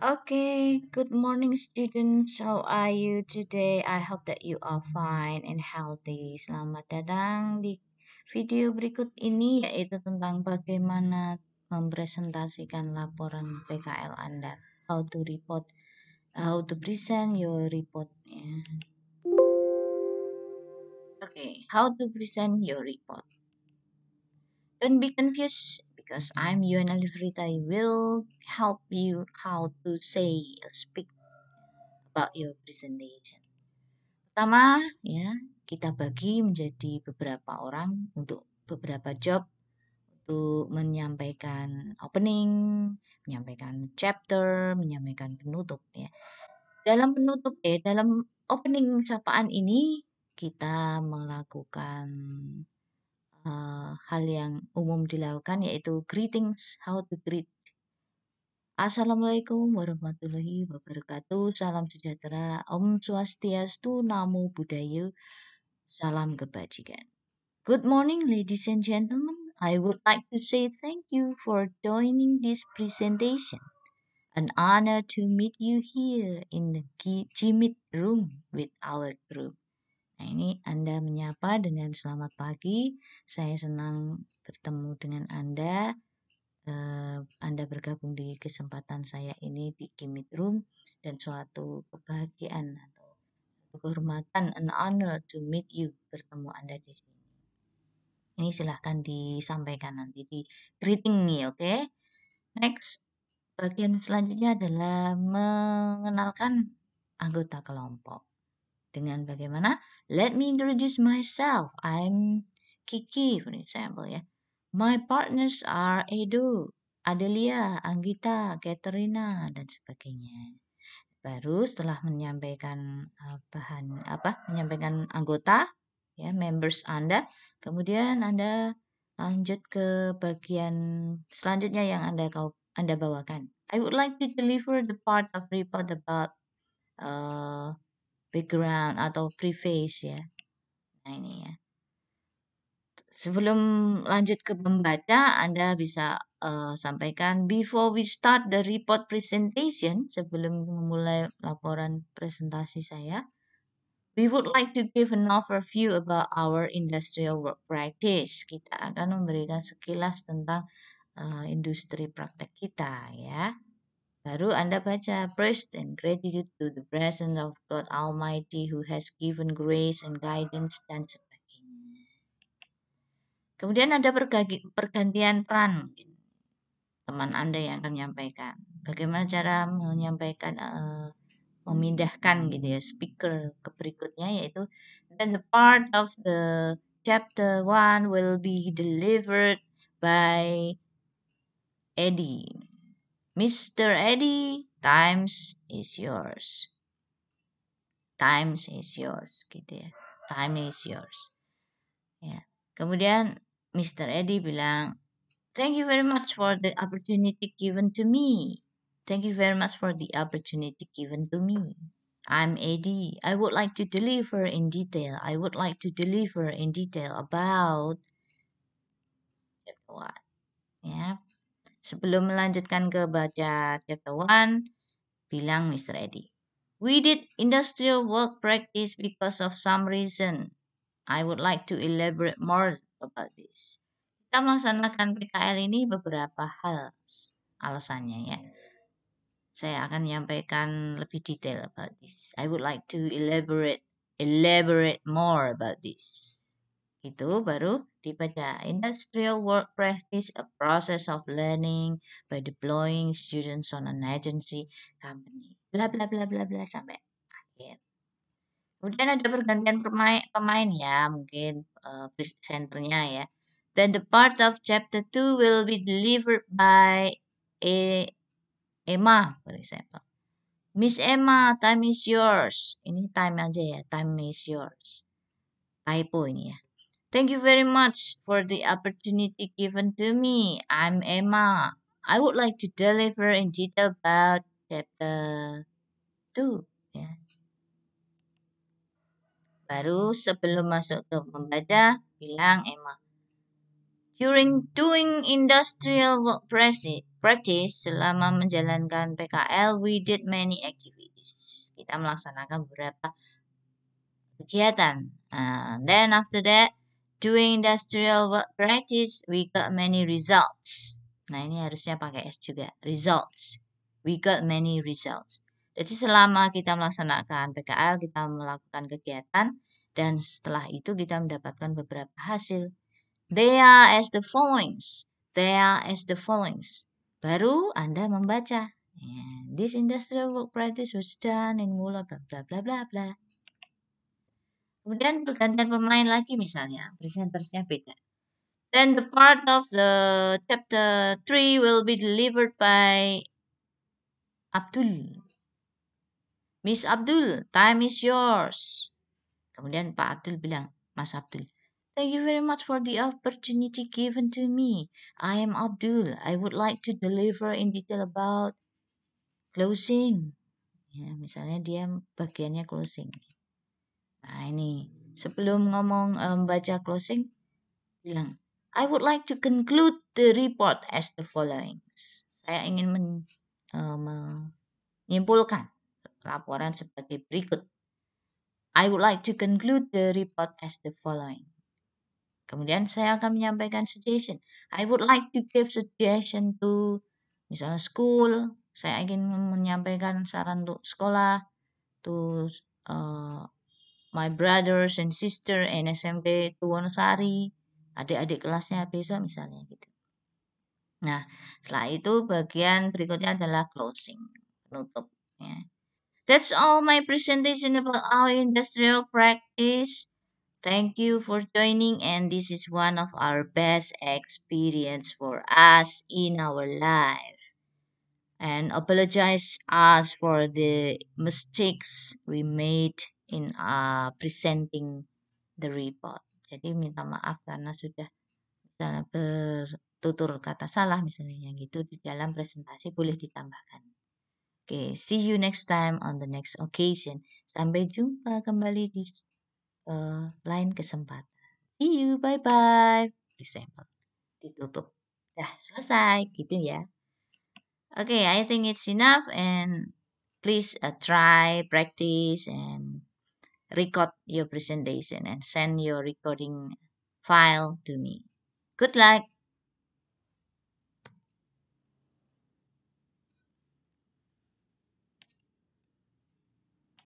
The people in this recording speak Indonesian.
Okay, good morning, students. How are you today? I hope that you are fine and healthy. Selamat datang di video berikut ini, yaitu tentang bagaimana mempresentasikan laporan PKL Anda. How to report, how to present your report. Yeah. Okay, how to present your report. Don't be confused because I'm Alifrita. I will help you how to say speak about your presentation. Pertama, ya, kita bagi menjadi beberapa orang untuk beberapa job untuk menyampaikan opening, menyampaikan chapter, menyampaikan penutup ya. Dalam penutup eh, dalam opening sapaan ini kita melakukan uh, hal yang umum dilakukan yaitu greetings, how to greet. Assalamualaikum warahmatullahi wabarakatuh. Salam sejahtera. Om Swastiastu, Namo Buddhaya. Salam kebajikan. Good morning ladies and gentlemen. I would like to say thank you for joining this presentation. An honor to meet you here in the Jimit room with our group. Nah, ini Anda menyapa dengan selamat pagi. Saya senang bertemu dengan Anda. Eh, Anda bergabung di kesempatan saya ini di Kimit Room dan suatu kebahagiaan atau kehormatan an honor to meet you bertemu Anda di sini. Ini silahkan disampaikan nanti di greeting nih, oke? Okay? Next, bagian selanjutnya adalah mengenalkan anggota kelompok. Dengan bagaimana? Let me introduce myself. I'm Kiki, for example ya. My partners are Edo, Adelia, Anggita, Katerina, dan sebagainya. Baru setelah menyampaikan eh, bahan apa? Menyampaikan anggota ya, members Anda, kemudian Anda lanjut ke bagian selanjutnya yang Anda kau Anda bawakan. I would like to deliver the part of report about uh, background atau preface ya. Nah ini ya. Sebelum lanjut ke pembaca, Anda bisa uh, sampaikan before we start the report presentation, sebelum memulai laporan presentasi saya, we would like to give an overview about our industrial work practice. Kita akan memberikan sekilas tentang uh, industri praktek kita ya. Baru Anda baca praise and gratitude to the presence of God Almighty who has given grace and guidance dan sebagainya. Kemudian ada pergantian peran teman Anda yang akan menyampaikan. Bagaimana cara menyampaikan uh, memindahkan gitu ya speaker ke berikutnya yaitu then the part of the chapter 1 will be delivered by Eddie Mr. Eddie, times is yours. Times is yours gitu ya. Time is yours. Ya. Kemudian Mr. Eddie bilang, "Thank you very much for the opportunity given to me. Thank you very much for the opportunity given to me. I'm Eddie. I would like to deliver in detail. I would like to deliver in detail about what? Yeah, Sebelum melanjutkan ke baca chapter 1, bilang Mr. Eddy. We did industrial work practice because of some reason. I would like to elaborate more about this. Kita melaksanakan PKL ini beberapa hal alasannya ya. Saya akan menyampaikan lebih detail about this. I would like to elaborate elaborate more about this. Itu baru Dibaca, industrial work practice a process of learning by deploying students on an agency company. Bla bla bla bla bla sampai akhir. Kemudian ada pergantian pemain, pemain ya, mungkin uh, presenternya ya. Then the part of chapter 2 will be delivered by e Emma, for example. Miss Emma, time is yours. Ini time aja ya, time is yours. Typo ini ya. Thank you very much for the opportunity given to me. I'm Emma. I would like to deliver in detail about chapter 2. Ya. Baru sebelum masuk ke pembaca bilang Emma. During doing industrial work practice, selama menjalankan PKL, we did many activities. Kita melaksanakan beberapa kegiatan. And ah, then after that, Doing industrial work practice, we got many results. Nah, ini harusnya pakai S juga. Results. We got many results. Jadi selama kita melaksanakan PKL, kita melakukan kegiatan, dan setelah itu kita mendapatkan beberapa hasil. They are as the followings. They are as the followings. Baru Anda membaca. And ya, this industrial work practice was done in Mula, blah bla bla bla blah. Kemudian pergantian pemain lagi misalnya, presentersnya beda. Then the part of the chapter 3 will be delivered by Abdul. Miss Abdul, time is yours. Kemudian Pak Abdul bilang, Mas Abdul, Thank you very much for the opportunity given to me. I am Abdul. I would like to deliver in detail about closing. Ya, misalnya dia bagiannya closing. Nah ini sebelum ngomong um, eh, baca closing bilang I would like to conclude the report as the following. Saya ingin men, um, menyimpulkan laporan sebagai berikut. I would like to conclude the report as the following. Kemudian saya akan menyampaikan suggestion. I would like to give suggestion to misalnya school. Saya ingin menyampaikan saran untuk sekolah, to uh, my brothers and sister in SMP Tuwonosari, adik-adik kelasnya besok misalnya gitu. Nah, setelah itu bagian berikutnya adalah closing, penutup. Ya. That's all my presentation about our industrial practice. Thank you for joining and this is one of our best experience for us in our life. And apologize us for the mistakes we made in uh, presenting the report. Jadi minta maaf karena sudah misalnya bertutur kata salah misalnya yang itu di dalam presentasi boleh ditambahkan. Oke, okay, see you next time on the next occasion. Sampai jumpa kembali di uh, lain kesempatan. See you, bye bye. Disable, ditutup. Dah selesai gitu ya. Oke, okay, I think it's enough and please uh, try practice and record your presentation and send your recording file to me. Good luck!